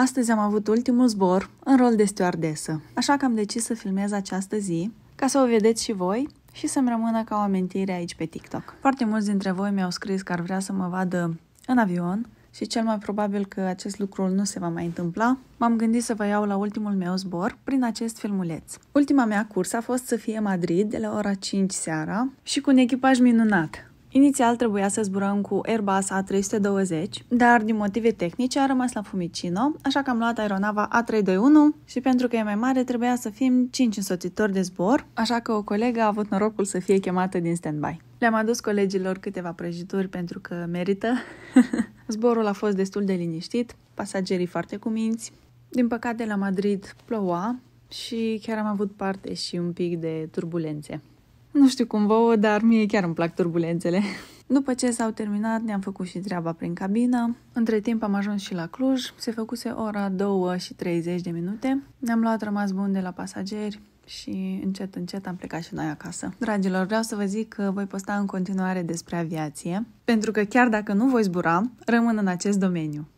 Astăzi am avut ultimul zbor în rol de stewardesă, așa că am decis să filmez această zi ca să o vedeți și voi și să-mi rămână ca o amintire aici pe TikTok. Foarte mulți dintre voi mi-au scris că ar vrea să mă vadă în avion și cel mai probabil că acest lucru nu se va mai întâmpla, m-am gândit să vă iau la ultimul meu zbor prin acest filmuleț. Ultima mea cursă a fost să fie Madrid de la ora 5 seara și cu un echipaj minunat. Inițial trebuia să zburăm cu Airbus A320, dar din motive tehnice a rămas la Fumicino, așa că am luat aeronava A321 și pentru că e mai mare trebuia să fim 5 însoțitori de zbor, așa că o colegă a avut norocul să fie chemată din standby. Le-am adus colegilor câteva prăjituri pentru că merită. Zborul a fost destul de liniștit, pasagerii foarte cuminți. Din păcate la Madrid ploua și chiar am avut parte și un pic de turbulențe. Nu știu cum vouă, dar mie chiar îmi plac turbulențele. După ce s-au terminat, ne-am făcut și treaba prin cabină. Între timp am ajuns și la Cluj. Se făcuse ora 2 și 30 de minute. Ne-am luat rămas bun de la pasageri, și încet, încet am plecat și noi acasă. Dragilor, vreau să vă zic că voi posta în continuare despre aviație, pentru că chiar dacă nu voi zbura, rămân în acest domeniu.